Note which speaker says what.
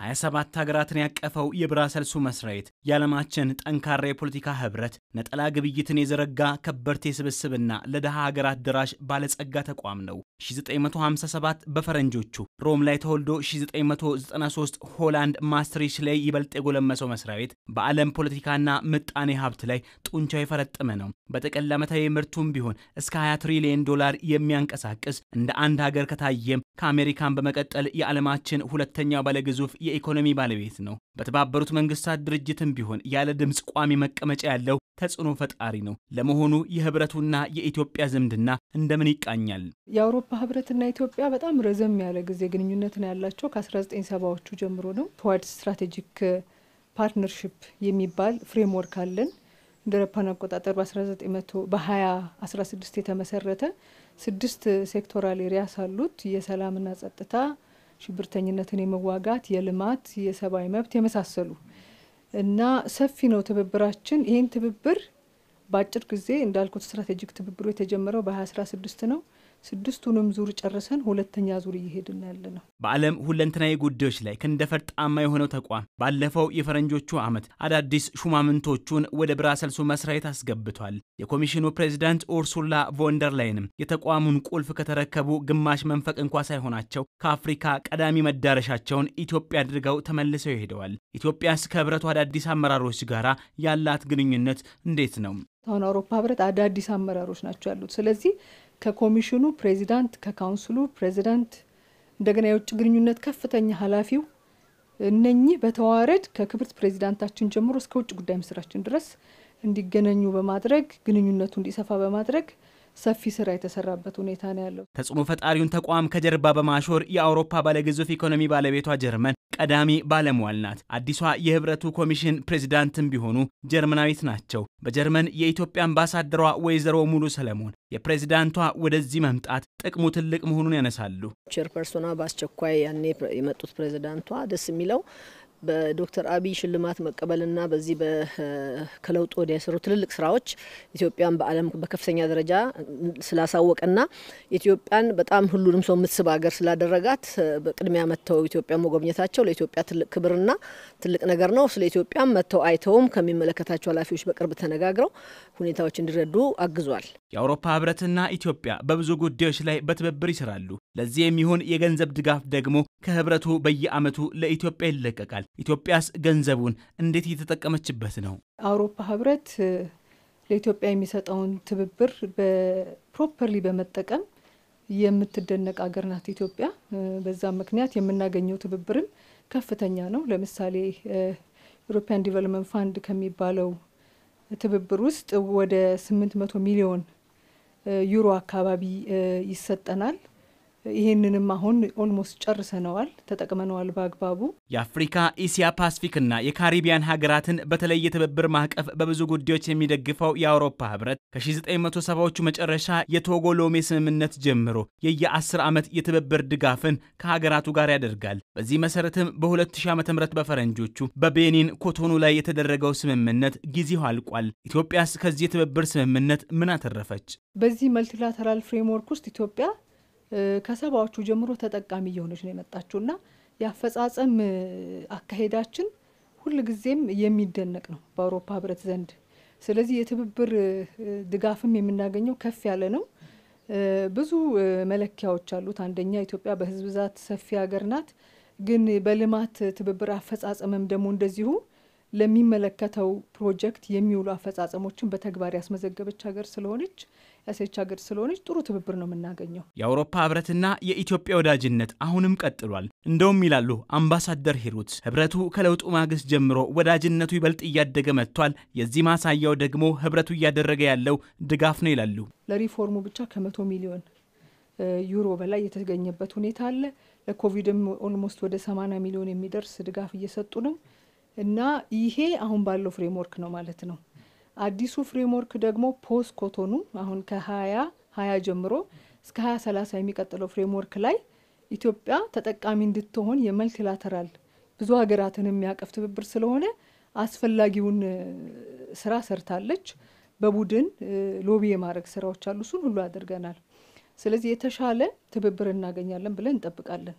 Speaker 1: 27 ሀገራትን ያቀፈው የብራሰልሱ መስራቤት የዓለማችን ጠንካራ የፖለቲካ ህብረት ነጠላ ግብይትን የዘረጋ ከበርቴ ስብስብና ለድሃ ሀገራት ደራሽ ባለጸጋ ተቋም ነው። 1957 በፈረንጆቹ ሮም ላይ ተወልዶ 1993 ሆላንድ ማስትሪች ላይ ይበልጥ የጎለመሰው መስሪያ ቤት በዓለም ፖለቲካና ምጣኔ ሀብት ላይ ጡንቻው የፈረጠመ ነው። በጥቅል ዓመታዊ ምርቱም ቢሆን እስከ 20 ትሪሊየን ዶላር የሚያንቀሳቅስ እንደ አንድ ሀገር ከታየም ከአሜሪካን በመቀጠል የዓለማችን ሁለተኛው ባለግዙፍ የኢኮኖሚ ባለቤት ነው። በተባበሩት መንግስታት ድርጅትም ቢሆን ያለ ድምፅ ቋሚ መቀመጫ ያለው ተጽዕኖ ፈጣሪ ነው። ለመሆኑ የህብረቱና የኢትዮጵያ ዝምድና እንደምን ይቃኛል?
Speaker 2: የአውሮፓ ህብረትና ኢትዮጵያ በጣም ረዘም ያለ ጊዜ ግንኙነት ነው ያላቸው። ከ1970ዎቹ ጀምሮ ነው። ትዋድ ስትራቴጂክ ፓርትነርሽፕ የሚባል ፍሬምወርክ አለን እንደ አውሮፓውያን አቆጣጠር በ1900 በ2016 የተመሰረተ ስድስት ሴክቶራል ኤሪያስ አሉት። የሰላምና ጸጥታ ሽብርተኝነትን የመዋጋት የልማት፣ የሰብአዊ መብት የመሳሰሉ እና ሰፊ ነው ትብብራችን። ይህን ትብብር በአጭር ጊዜ እንዳልኩት ስትራቴጂክ ትብብሩ የተጀመረው በ2016 ነው። ስድስቱንም ዙር ጨርሰን ሁለተኛ ዙር እየሄድን ያለ ነው።
Speaker 1: በዓለም ሁለንተናዊ ጉዳዮች ላይ ክንደፈርጣማ የሆነው ተቋም ባለፈው የፈረንጆቹ ዓመት አዳዲስ ሹማምንቶቹን ወደ ብራሰልሱ መስሪያ ቤት አስገብቷል። የኮሚሽኑ ፕሬዚዳንት ኡርሱላ ቮንደር ላይንም የተቋሙን ቁልፍ ከተረከቡ ግማሽ መንፈቅ እንኳ ሳይሆናቸው ከአፍሪካ ቀዳሚ መዳረሻቸውን ኢትዮጵያ አድርገው ተመልሰው ሄደዋል። ኢትዮጵያስ ከህብረቱ አዳዲስ አመራሮች ጋራ ያላት ግንኙነት እንዴት ነው?
Speaker 2: አሁን አውሮፓ ህብረት አዳዲስ አመራሮች ናቸው ያሉት። ስለዚህ ከኮሚሽኑ ፕሬዚዳንት፣ ከካውንስሉ ፕሬዚዳንት እንደገና የውጭ ግንኙነት ከፍተኛ ኃላፊው እነኚህ በተዋረድ ከክብርት ፕሬዚዳንታችን ጀምሮ እስከ ውጭ ጉዳይ ሚኒስትራችን ድረስ እንዲገናኙ በማድረግ ግንኙነቱ እንዲሰፋ በማድረግ ሰፊ ስራ የተሰራበት ሁኔታ ነው ያለው።
Speaker 1: ተጽዕኖ ፈጣሪውን ተቋም ከጀርባ በማሾር የአውሮፓ ባለግዙፍ ኢኮኖሚ ባለቤቷ ጀርመን ቀዳሚ ባለሟል ናት። አዲሷ የህብረቱ ኮሚሽን ፕሬዚዳንትም ቢሆኑ ጀርመናዊት ናቸው። በጀርመን የኢትዮጵያ አምባሳደሯ ወይዘሮ ሙሉ ሰለሞን የፕሬዚዳንቷ ወደዚህ መምጣት ጥቅሙ ትልቅ መሆኑን ያነሳሉ።
Speaker 2: ቸርፐርሶና በአስቸኳይ ያኔ የመጡት ፕሬዚዳንቷ ደስ የሚለው በዶክተር አብይ ሽልማት መቀበልና በዚህ ከለውጥ ወዲያ የሰሩ ትልልቅ ስራዎች ኢትዮጵያን በዓለም በከፍተኛ ደረጃ ስላሳወቀና ኢትዮጵያን በጣም ሁሉንም ሰው የምትስብ ሀገር ስላደረጋት በቅድሚያ መጥተው ኢትዮጵያ መጎብኘታቸው ለኢትዮጵያ ትልቅ ክብርና ትልቅ ነገር ነው። ስለ ኢትዮጵያም መጥተው አይተውም ከሚመለከታቸው ኃላፊዎች በቅርብ ተነጋግረው ሁኔታዎች እንዲረዱ አግዟል።
Speaker 1: የአውሮፓ ህብረትና ኢትዮጵያ በብዙ ጉዳዮች ላይ በትብብር ይሰራሉ። ለዚህ የሚሆን የገንዘብ ድጋፍ ደግሞ ከህብረቱ በየዓመቱ ለኢትዮጵያ ይለቀቃል። ኢትዮጵያስ ገንዘቡን እንዴት እየተጠቀመችበት ነው?
Speaker 2: አውሮፓ ህብረት ለኢትዮጵያ የሚሰጠውን ትብብር በፕሮፐርሊ በመጠቀም የምትደነቅ ሀገር ናት ኢትዮጵያ። በዛ ምክንያት የምናገኘው ትብብርም ከፍተኛ ነው። ለምሳሌ ኢሮፒያን ዲቨሎፕመንት ፋንድ ከሚባለው ትብብር ውስጥ ወደ 800 ሚሊዮን ዩሮ አካባቢ ይሰጠናል። ይህንንም አሁን ኦልሞስት ጨርሰነዋል፣ ተጠቅመነዋል በአግባቡ።
Speaker 1: የአፍሪካ ኢሲያ ፓስፊክና የካሪቢያን ሀገራትን በተለይ የትብብር ማዕቀፍ በብዙ ጉዳዮች የሚደግፈው የአውሮፓ ህብረት ከ1970ዎቹ መጨረሻ የቶጎ ሎሜ ስምምነት ጀምሮ የየ10 ዓመት የትብብር ድጋፍን ከሀገራቱ ጋር ያደርጋል። በዚህ መሰረትም በ2000 ዓ ም በፈረንጆቹ በቤኒን ኮቶኑ ላይ የተደረገው ስምምነት ጊዜው አልቋል። ኢትዮጵያስ ከዚህ የትብብር ስምምነት ምን አተረፈች?
Speaker 2: በዚህ መልቲላተራል ፍሬምወርክ ውስጥ ኢትዮጵያ ከሰባዎቹ ጀምሮ ተጠቃሚ እየሆነች ነው እና የአፈጻጸም አካሄዳችን ሁልጊዜም የሚደነቅ ነው በአውሮፓ ህብረት ዘንድ። ስለዚህ የትብብር ድጋፍም የምናገኘው ከፍ ያለ ነው። ብዙ መለኪያዎች አሉት። አንደኛ ኢትዮጵያ በህዝብ ብዛት ሰፊ ሀገር ናት። ግን በልማት ትብብር አፈጻጸምም ደግሞ እንደዚሁ ለሚመለከተው ፕሮጀክት የሚውሉ አፈጻጸሞችን በተግባር ያስመዘገበች ሀገር ስለሆነች የሴች ሀገር ስለሆነች ጥሩ ትብብር ነው የምናገኘው።
Speaker 1: የአውሮፓ ህብረትና የኢትዮጵያ ወዳጅነት አሁንም ቀጥሏል። እንደውም ይላሉ አምባሳደር ሂሩት፣ ህብረቱ ከለውጡ ማግስት ጀምሮ ወዳጅነቱ ይበልጥ እያደገ መጥቷል። የዚህ ማሳያው ደግሞ ህብረቱ እያደረገ ያለው ድጋፍ ነው ይላሉ።
Speaker 2: ለሪፎርሙ ብቻ ከመቶ ሚሊዮን ዩሮ በላይ የተገኘበት ሁኔታ አለ። ለኮቪድም ኦልሞስት ወደ 80 ሚሊዮን የሚደርስ ድጋፍ እየሰጡ ነው እና ይሄ አሁን ባለው ፍሬምወርክ ነው ማለት ነው። አዲሱ ፍሬምወርክ ደግሞ ፖስት ኮቶኑ አሁን ከ ሀያ ጀምሮ እስከ ሀያ ሰላሳ የሚቀጥለው ፍሬምወርክ ላይ ኢትዮጵያ ተጠቃሚ እንድትሆን የመልቲላተራል ብዙ ሀገራትን የሚያቀፍ ትብብር ስለሆነ አስፈላጊውን ስራ ሰርታለች። በቡድን ሎቢ የማድረግ ስራዎች አሉ። እሱን ሁሉ አድርገናል። ስለዚህ የተሻለ ትብብር እናገኛለን ብለን እንጠብቃለን።